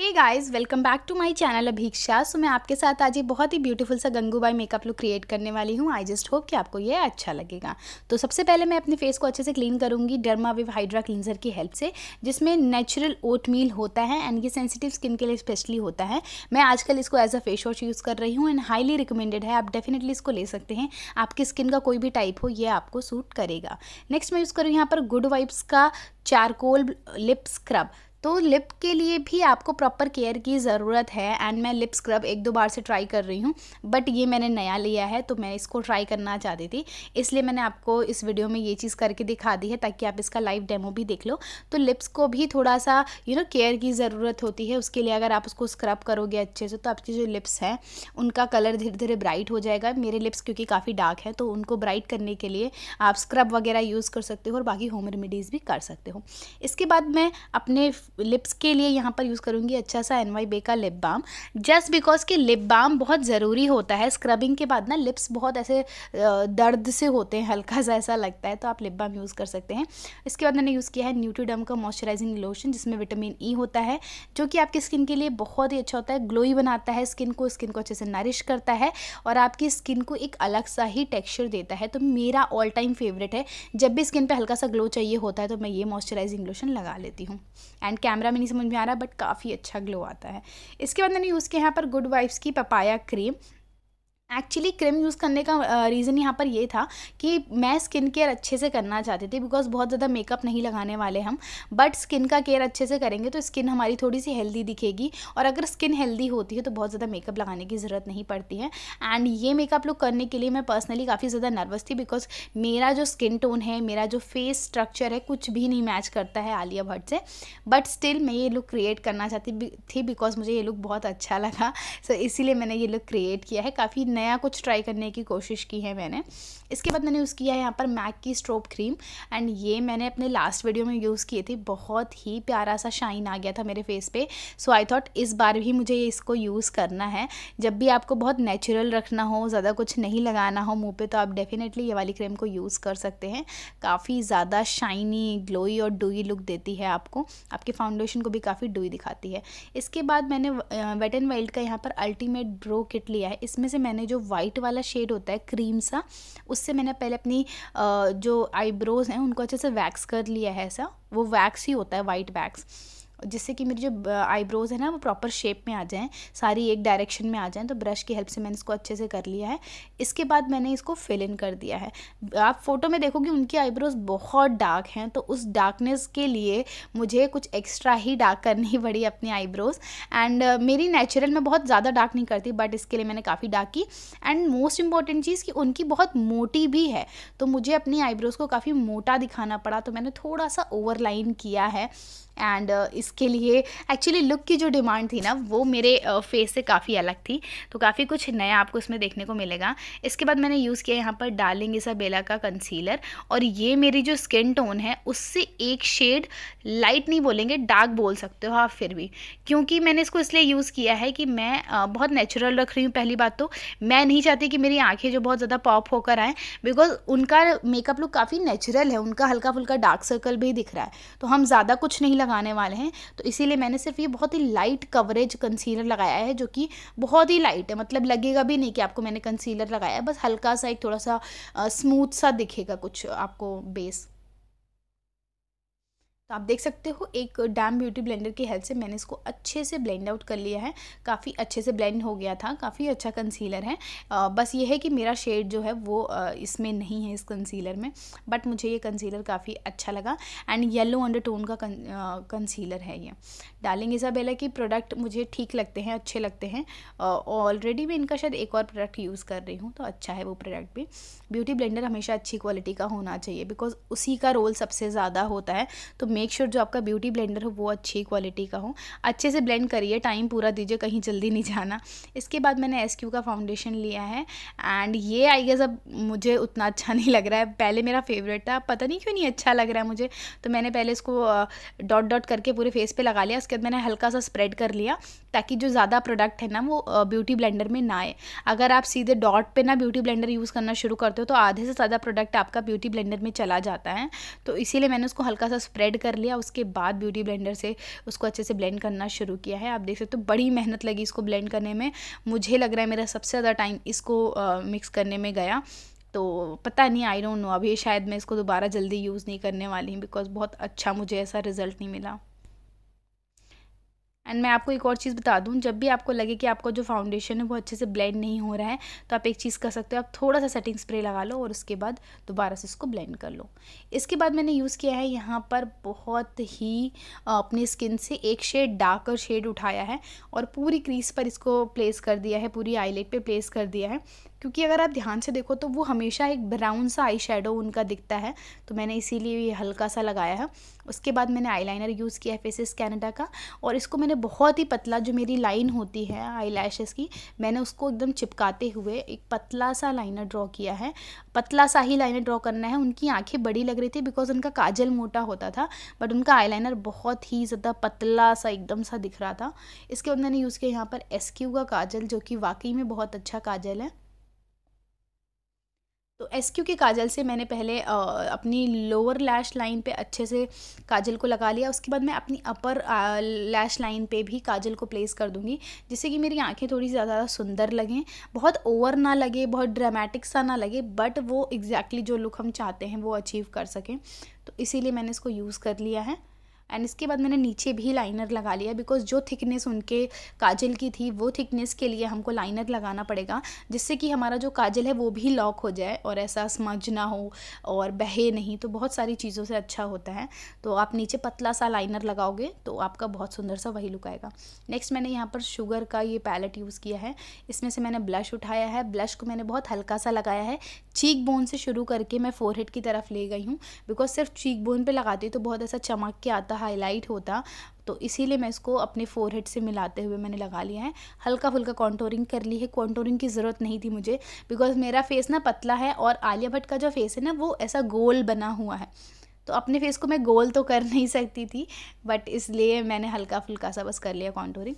hey guys welcome back to my channel Abhiksha so मैं आपके साथ आज ये बहुत ही ब्यूटीफुल सा गंगूबाई मेकअप लुक क्रिएट करने वाली हूँ आई जस्ट होप कि आपको ये अच्छा लगेगा तो सबसे पहले मैं अपने फेस को अच्छे से क्लीन करूँगी डर्मा विव हाइड्रा क्लींजर की हेल्प से जिसमें नेचुरल ओट मील होता है एंड ये सेंसिटिव स्किन के लिए स्पेशली होता है मैं आजकल इसको as a face wash use कर रही हूँ एंड हाईली रिकमेंडेड है आप डेफिनेटली इसको ले सकते हैं आपकी स्किन का कोई भी टाइप हो ये आपको सूट करेगा नेक्स्ट मैं यूज़ करूँ यहाँ पर गुड वाइब्स का चारकोल लिप स्क्रब तो लिप के लिए भी आपको प्रॉपर केयर की ज़रूरत है एंड मैं लिप स्क्रब एक दो बार से ट्राई कर रही हूँ बट ये मैंने नया लिया है तो मैं इसको ट्राई करना चाहती थी इसलिए मैंने आपको इस वीडियो में ये चीज़ करके दिखा दी है ताकि आप इसका लाइव डेमो भी देख लो तो लिप्स को भी थोड़ा सा यू नो केयर की ज़रूरत होती है उसके लिए अगर आप उसको स्क्रब करोगे अच्छे से तो आपकी जो लिप्स हैं उनका कलर धीरे धीरे ब्राइट हो जाएगा मेरे लिप्स क्योंकि काफ़ी डार्क है तो उनको ब्राइट करने के लिए आप स्क्रब वगैरह यूज़ कर सकते हो और बाकी होम रेमिडीज़ भी कर सकते हो इसके बाद मैं अपने लिप्स के लिए यहाँ पर यूज़ करूँगी अच्छा सा एन वाई बे का लिप बाम जस्ट बिकॉज कि लिप बाम बहुत ज़रूरी होता है स्क्रबिंग के बाद ना लिप्स बहुत ऐसे दर्द से होते हैं हल्का सा ऐसा लगता है तो आप लिप बाम यूज़ कर सकते हैं इसके बाद मैंने यूज़ किया है न्यूट्रीडम का मॉइस्चराइजिंग लोशन जिसमें विटामिन ई e होता है जो कि आपकी स्किन के लिए बहुत ही अच्छा होता है ग्लोई बनाता है स्किन को स्किन को अच्छे से नरिश करता है और आपकी स्किन को एक अलग सा ही टेक्स्चर देता है तो मेरा ऑल टाइम फेवरेट है जब भी स्किन पर हल्का सा ग्लो चाहिए होता है तो मैं ये मॉइस्चराइजिंग लोशन लगा लेती हूँ एंड कैमरा में नहीं समझ में आ रहा बट काफ़ी अच्छा ग्लो आता है इसके बाद मैंने यूज़ किया यहाँ पर गुड वाइफ्स की papaya cream actually cream use करने का रीज़न यहाँ पर ये था कि मैं स्किन केयर अच्छे से करना चाहती थी बिकॉज बहुत ज़्यादा मेकअप नहीं लगाने वाले हम बट स्किन का केयर अच्छे से करेंगे तो स्किन हमारी थोड़ी सी हेल्दी दिखेगी और अगर स्किन हेल्दी होती है तो बहुत ज़्यादा मेकअप लगाने की ज़रूरत नहीं पड़ती है एंड ये मेकअप लुक करने के लिए मैं पर्सनली काफ़ी ज़्यादा नर्वस थी बिकॉज मेरा जो स्किन टोन है मेरा जो फेस स्ट्रक्चर है कुछ भी नहीं मैच करता है आलिया भट्ट से बट स्टिल मैं ये लुक क्रिएट करना चाहती थी बिकॉज मुझे ये लुक बहुत अच्छा लगा सो so, इसीलिए मैंने ये लुक क्रिएट किया है काफ़ी नया कुछ ट्राई करने की कोशिश की है मैंने इसके बाद मैंने यूज़ किया है यहाँ पर मैक की स्ट्रोप क्रीम एंड ये मैंने अपने लास्ट वीडियो में यूज़ की थी बहुत ही प्यारा सा शाइन आ गया था मेरे फेस पे सो आई थॉट इस बार भी मुझे इसको यूज़ करना है जब भी आपको बहुत नेचुरल रखना हो ज़्यादा कुछ नहीं लगाना हो मुँह पर तो आप डेफिनेटली ये वाली क्रीम को यूज़ कर सकते हैं काफ़ी ज़्यादा शाइनी ग्लोई और डुई लुक देती है आपको आपके फाउंडेशन को भी काफ़ी डुई दिखाती है इसके बाद मैंने वेट एंड वाइल्ड का यहाँ पर अल्टीमेट ब्रो किट लिया है इसमें से मैंने जो वाइट वाला शेड होता है क्रीम सा उससे मैंने पहले अपनी जो आईब्रोज़ हैं उनको अच्छे से वैक्स कर लिया है ऐसा वो वैक्स ही होता है वाइट वैक्स जिससे कि मेरी जो आईब्रोज़ है ना वो प्रॉपर शेप में आ जाएँ सारी एक डायरेक्शन में आ जाएँ तो ब्रश की हेल्प से मैंने इसको अच्छे से कर लिया है इसके बाद मैंने इसको फिल इन कर दिया है आप फ़ोटो में देखोगे उनकी आईब्रोज़ बहुत डार्क हैं तो उस डार्कनेस के लिए मुझे कुछ एक्स्ट्रा ही डार्क करनी पड़ी अपनी आईब्रोज़ एंड मेरी नेचुरल में बहुत ज़्यादा डार्क नहीं करती बट इसके लिए मैंने काफ़ी डार्क की एंड मोस्ट इंपॉर्टेंट चीज़ कि उनकी बहुत मोटी भी है तो मुझे अपनी आईब्रोज़ को काफ़ी मोटा दिखाना पड़ा तो मैंने थोड़ा सा ओवरलाइन किया है एंड इस इसके लिए एक्चुअली लुक की जो डिमांड थी ना वो मेरे फेस से काफ़ी अलग थी तो काफ़ी कुछ नया आपको इसमें देखने को मिलेगा इसके बाद मैंने यूज़ किया यहाँ पर डार्लिंग इसाबेला का कंसीलर और ये मेरी जो स्किन टोन है उससे एक शेड लाइट नहीं बोलेंगे डार्क बोल सकते हो आप फिर भी क्योंकि मैंने इसको इसलिए यूज़ किया है कि मैं बहुत नेचुरल रख रही हूँ पहली बात तो मैं नहीं चाहती कि मेरी आँखें जो बहुत ज़्यादा पॉप होकर आएँ बिकॉज उनका मेकअप लुक काफ़ी नेचुरल है उनका हल्का फुल्का डार्क सर्कल भी दिख रहा है तो हम ज़्यादा कुछ नहीं लगाने वाले हैं तो इसीलिए मैंने सिर्फ ये बहुत ही लाइट कवरेज कंसीलर लगाया है जो कि बहुत ही लाइट है मतलब लगेगा भी नहीं कि आपको मैंने कंसीलर लगाया है बस हल्का सा एक थोड़ा सा स्मूथ सा दिखेगा कुछ आपको बेस तो आप देख सकते हो एक डैम ब्यूटी ब्लेंडर की हेल्प से मैंने इसको अच्छे से ब्लेंड आउट कर लिया है काफ़ी अच्छे से ब्लेंड हो गया था काफ़ी अच्छा कंसीलर है आ, बस ये है कि मेरा शेड जो है वो आ, इसमें नहीं है इस कंसीलर में बट मुझे ये कंसीलर काफ़ी अच्छा लगा एंड येलो अंडर टोन का कं, आ, कंसीलर है ये डार्लिंग इसाबेला कि प्रोडक्ट मुझे ठीक लगते हैं अच्छे लगते हैं ऑलरेडी मैं इनका शायद एक और प्रोडक्ट यूज़ कर रही हूँ तो अच्छा है वो प्रोडक्ट भी ब्यूटी ब्लेंडर हमेशा अच्छी क्वालिटी का होना चाहिए बिकॉज उसी का रोल सबसे ज़्यादा होता है तो मेक श्योर जो आपका ब्यूटी ब्लेंडर हो वो अच्छी क्वालिटी का हो अच्छे से ब्लेंड करिए टाइम पूरा दीजिए कहीं जल्दी नहीं जाना इसके बाद मैंने एस का फाउंडेशन लिया है एंड ये आई गेस अब मुझे उतना अच्छा नहीं लग रहा है पहले मेरा फेवरेट था पता नहीं क्यों नहीं अच्छा लग रहा है मुझे तो मैंने पहले इसको डॉट डॉट करके पूरे फेस पर लगा लिया उसके बाद मैंने हल्का सा स्प्रेड कर लिया ताकि जो ज़्यादा प्रोडक्ट है ना वो ब्यूटी ब्लेंडर में ना आए अगर आप सीधे डॉट पर ना ब्यूटी ब्लेंडर यूज़ करना शुरू करते हो तो आधे से ज़्यादा प्रोडक्ट आपका ब्यूटी ब्लेंडर में चला जाता है तो इसीलिए मैंने उसको हल्का सा स्प्रेड कर कर लिया उसके बाद ब्यूटी ब्लेंडर से उसको अच्छे से ब्लेंड करना शुरू किया है आप देख सकते हो तो बड़ी मेहनत लगी इसको ब्लेंड करने में मुझे लग रहा है मेरा सबसे ज़्यादा टाइम इसको आ, मिक्स करने में गया तो पता नहीं आई डोंट नो अभी शायद मैं इसको दोबारा जल्दी यूज़ नहीं करने वाली हूँ बिकॉज़ बहुत अच्छा मुझे ऐसा रिज़ल्ट नहीं मिला एंड मैं आपको एक और चीज़ बता दूँ जब भी आपको लगे कि आपका जो फाउंडेशन है वो अच्छे से ब्लेंड नहीं हो रहा है तो आप एक चीज़ कर सकते हो आप थोड़ा सा सेटिंग स्प्रे लगा लो और उसके बाद दोबारा से इसको ब्लेंड कर लो इसके बाद मैंने यूज़ किया है यहाँ पर बहुत ही अपनी स्किन से एक शेड डार्कर शेड उठाया है और पूरी क्रीज पर इसको प्लेस कर दिया है पूरी आईलेट पर प्लेस कर दिया है क्योंकि अगर आप ध्यान से देखो तो वो हमेशा एक ब्राउन सा आई शेडो उनका दिखता है तो मैंने इसीलिए ये हल्का सा लगाया है उसके बाद मैंने आईलाइनर यूज़ किया है फेसिस कैनेडा का और इसको मैंने बहुत ही पतला जो मेरी लाइन होती है आई की मैंने उसको एकदम चिपकाते हुए एक पतला सा लाइनर ड्रॉ किया है पतला सा ही लाइनर ड्रॉ करना है उनकी आँखें बड़ी लग रही थी बिकॉज उनका काजल मोटा होता था बट उनका लाइनर बहुत ही ज़्यादा पतला सा एकदम सा दिख रहा था इसके बाद मैंने यूज़ किया यहाँ पर एस का काजल जो कि वाकई में बहुत अच्छा काजल है तो एस क्यू के काजल से मैंने पहले आ, अपनी लोअर लैश लाइन पे अच्छे से काजल को लगा लिया उसके बाद मैं अपनी अपर लैश लाइन पे भी काजल को प्लेस कर दूँगी जिससे कि मेरी आंखें थोड़ी ज़्यादा सुंदर लगें बहुत ओवर ना लगे बहुत ड्रामेटिक सा ना लगे बट वो एग्जैक्टली exactly जो लुक हम चाहते हैं वो अचीव कर सकें तो इसीलिए मैंने इसको यूज़ कर लिया है एंड इसके बाद मैंने नीचे भी लाइनर लगा लिया बिकॉज जो थिकनेस उनके काजल की थी वो थिकनेस के लिए हमको लाइनर लगाना पड़ेगा जिससे कि हमारा जो काजल है वो भी लॉक हो जाए और ऐसा स्मज ना हो और बहे नहीं तो बहुत सारी चीज़ों से अच्छा होता है तो आप नीचे पतला सा लाइनर लगाओगे तो आपका बहुत सुंदर सा वही लुक आएगा नेक्स्ट मैंने यहाँ पर शुगर का ये पैलेट यूज़ किया है इसमें से मैंने ब्लश उठाया है ब्लश को मैंने बहुत हल्का सा लगाया है चीक बोन से शुरू करके मैं फोरहेड की तरफ ले गई हूँ बिकॉज सिर्फ चीक बोन पर लगाती तो बहुत ऐसा चमक के आता हाईलाइट होता तो इसीलिए मैं इसको अपने फोरहेड से मिलाते हुए मैंने लगा लिया है हल्का फुल्का कॉन्टोरिंग कर ली है कॉन्टोरिंग की ज़रूरत नहीं थी मुझे बिकॉज मेरा फेस ना पतला है और आलिया भट्ट का जो फेस है ना वो ऐसा गोल बना हुआ है तो अपने फेस को मैं गोल तो कर नहीं सकती थी बट इसलिए मैंने हल्का फुल्का सा बस कर लिया कॉन्टोरिंग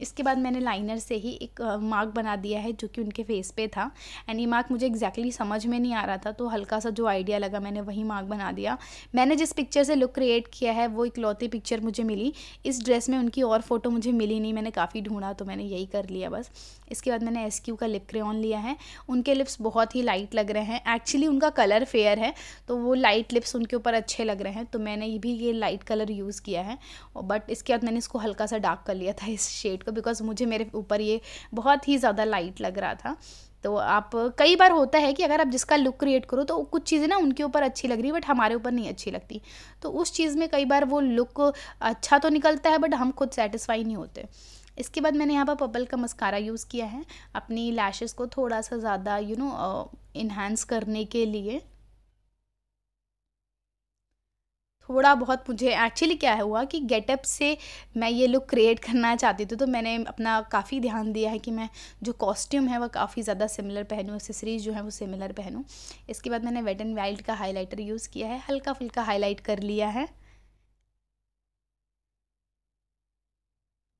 इसके बाद मैंने लाइनर से ही एक मार्क बना दिया है जो कि उनके फेस पे था एंड ये मार्क मुझे एग्जैक्टली exactly समझ में नहीं आ रहा था तो हल्का सा जो आइडिया लगा मैंने वही मार्क बना दिया मैंने जिस पिक्चर से लुक क्रिएट किया है वो इकलौती पिक्चर मुझे मिली इस ड्रेस में उनकी और फ़ोटो मुझे मिली नहीं मैंने काफ़ी ढूंढा तो मैंने यही कर लिया बस इसके बाद मैंने एस का लिप क्रेन लिया है उनके लिप्स बहुत ही लाइट लग रहे हैं एक्चुअली उनका कलर फेयर है तो वो लाइट लिप्स उनके ऊपर अच्छे लग रहे हैं तो मैंने भी ये लाइट कलर यूज़ किया है बट इसके बाद मैंने इसको हल्का सा डार्क कर लिया था इस शेड को बिकॉज़ मुझे मेरे ऊपर ये बहुत ही ज़्यादा लाइट लग रहा था तो आप कई बार होता है कि अगर आप जिसका लुक क्रिएट करो तो कुछ चीज़ें ना उनके ऊपर अच्छी लग रही बट हमारे ऊपर नहीं अच्छी लगती तो उस चीज़ में कई बार वो लुक अच्छा तो निकलता है बट हम खुद सेटिस्फाई नहीं होते इसके बाद मैंने यहाँ पर पर्पल का मस्कारा यूज़ किया है अपनी लैशेस को थोड़ा सा ज़्यादा यू नो इन्हेंस करने के लिए थोड़ा बहुत मुझे एक्चुअली क्या हुआ कि गेटअप से मैं ये लुक क्रिएट करना चाहती थी तो मैंने अपना काफ़ी ध्यान दिया है कि मैं जो कॉस्ट्यूम है वह काफ़ी ज़्यादा सिमिलर पहनूँ एक्सेसरीज जो है वो सिमिलर पहनूँ इसके बाद मैंने वेट एंड वाइल्ड का हाइलाइटर यूज़ किया है हल्का फुल्का हाईलाइट कर लिया है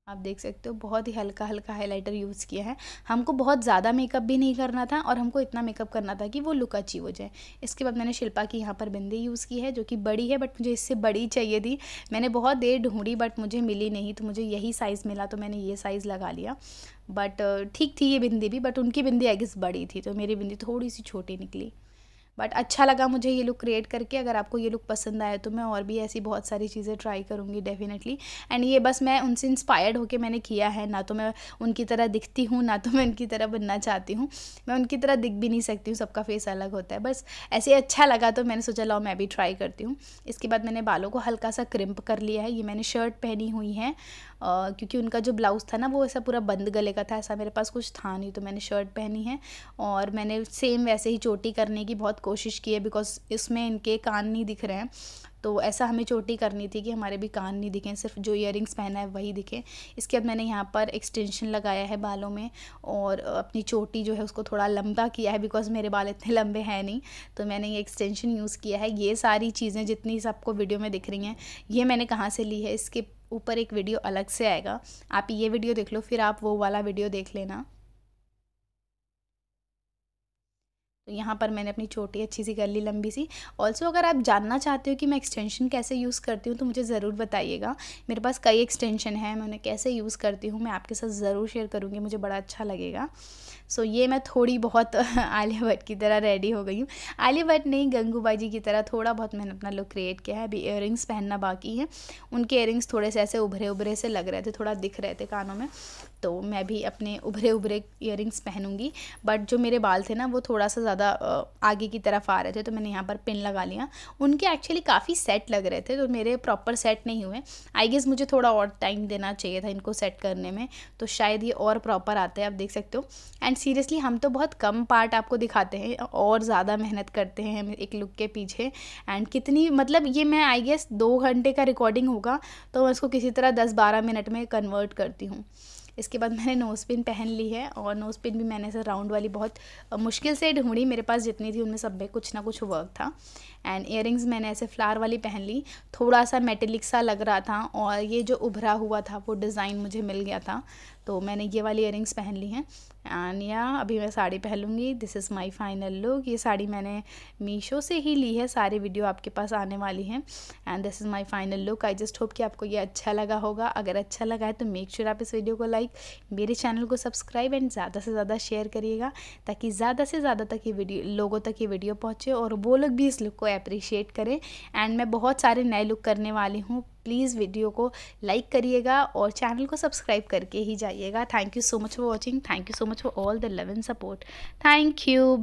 आप देख सकते हो बहुत ही हल्का हल्का हाइलाइटर यूज़ किया है हमको बहुत ज़्यादा मेकअप भी नहीं करना था और हमको इतना मेकअप करना था कि वो लुक अचीव हो जाए इसके बाद मैंने शिल्पा की यहाँ पर बिंदी यूज़ की है जो कि बड़ी है बट मुझे इससे बड़ी चाहिए थी मैंने बहुत देर ढूंढी बट मुझे मिली नहीं तो मुझे यही साइज़ मिला तो मैंने ये साइज़ लगा लिया बट ठीक थी ये बिंदी भी बट उनकी बिंदी आई बड़ी थी तो मेरी बिंदी थोड़ी सी छोटी निकली बट अच्छा लगा मुझे ये लुक क्रिएट करके अगर आपको ये लुक पसंद आया तो मैं और भी ऐसी बहुत सारी चीज़ें ट्राई करूँगी डेफिनेटली एंड ये बस मैं उनसे इंस्पायर्ड होकर मैंने किया है ना तो मैं उनकी तरह दिखती हूँ ना तो मैं उनकी तरह बनना चाहती हूँ मैं उनकी तरह दिख भी नहीं सकती हूँ सबका फेस अलग होता है बस ऐसे अच्छा लगा तो मैंने सोचा लाओ मैं भी ट्राई करती हूँ इसके बाद मैंने बालों को हल्का सा क्रिम्प कर लिया है ये मैंने शर्ट पहनी हुई है क्योंकि उनका जो ब्लाउज़ था ना वो ऐसा पूरा बंद गले का था ऐसा मेरे पास कुछ था नहीं तो मैंने शर्ट पहनी है और मैंने सेम वैसे ही चोटी करने की बहुत कोशिश की है बिकॉज इसमें इनके कान नहीं दिख रहे हैं तो ऐसा हमें चोटी करनी थी कि हमारे भी कान नहीं दिखें सिर्फ जो इयर पहना है वही दिखें इसके बाद मैंने यहाँ पर एक्सटेंशन लगाया है बालों में और अपनी चोटी जो है उसको थोड़ा लंबा किया है बिकॉज मेरे बाल इतने लंबे हैं नहीं तो मैंने ये एक्सटेंशन यूज़ किया है ये सारी चीज़ें जितनी सबको वीडियो में दिख रही हैं ये मैंने कहाँ से ली है इसके ऊपर एक वीडियो अलग से आएगा आप ये वीडियो देख लो फिर आप वो वाला वीडियो देख लेना तो यहाँ पर मैंने अपनी छोटी अच्छी सी कर ली लंबी सी ऑल्सो अगर आप जानना चाहते हो कि मैं एक्सटेंशन कैसे यूज़ करती हूँ तो मुझे ज़रूर बताइएगा मेरे पास कई एक्सटेंशन है मैं उन्हें कैसे यूज़ करती हूँ मैं आपके साथ ज़रूर शेयर करूँगी मुझे बड़ा अच्छा लगेगा सो so, ये मैं थोड़ी बहुत आलिया भट्ट की तरह रेडी हो गई हूँ आलिया भट्ट नहीं गंगूबाई जी की तरह थोड़ा बहुत मैंने अपना लुक क्रिएट किया है अभी इयर पहनना बाकी है उनके इयर थोड़े से ऐसे उभरे उभरे से लग रहे थे थोड़ा दिख रहे थे कानों में तो मैं भी अपने उभरे उभरे इयर पहनूंगी बट जो मेरे बाल थे ना वो थोड़ा सा ज़्यादा आगे की तरफ आ रहे थे तो मैंने यहाँ पर पिन लगा लिया उनके एक्चुअली काफ़ी सेट लग रहे थे तो मेरे प्रॉपर सेट नहीं हुए आई गेस मुझे थोड़ा और टाइम देना चाहिए था इनको सेट करने में तो शायद ये और प्रॉपर आते हैं आप देख सकते हो एंड सीरियसली हम तो बहुत कम पार्ट आपको दिखाते हैं और ज़्यादा मेहनत करते हैं एक लुक के पीछे एंड कितनी मतलब ये मैं आई गेस दो घंटे का रिकॉर्डिंग होगा तो मैं इसको किसी तरह दस बारह मिनट में कन्वर्ट करती हूँ इसके बाद मैंने नोज पिन पहन ली है और नोज पिन भी मैंने ऐसे राउंड वाली बहुत मुश्किल से ढूंढी मेरे पास जितनी थी उनमें सब में कुछ ना कुछ वर्क था एंड इयर मैंने ऐसे फ्लावर वाली पहन ली थोड़ा सा मेटेलिक सा लग रहा था और ये जो उभरा हुआ था वो डिज़ाइन मुझे मिल गया था तो मैंने ये वाली इयरिंग्स पहन ली हैं एंड या अभी मैं साड़ी पहन लूँगी this is my final look ये साड़ी मैंने मीशो से ही ली है सारी वीडियो आपके पास आने वाली हैं and this is my final look I just hope कि आपको ये अच्छा लगा होगा अगर अच्छा लगा है तो मेक श्योर sure आप इस वीडियो को लाइक मेरे चैनल को सब्सक्राइब एंड ज़्यादा से ज़्यादा शेयर करिएगा ताकि ज़्यादा से ज़्यादा तक ये वीडियो लोगों तक ये वीडियो पहुँचे और वो लोग भी इस लुक को अप्रिशिएट करें एंड मैं बहुत सारे नए लुक करने वाली हूँ प्लीज़ वीडियो को लाइक करिएगा और चैनल को सब्सक्राइब करके ही जाइएगा thank you so much for watching thank you so much for all the love and support thank you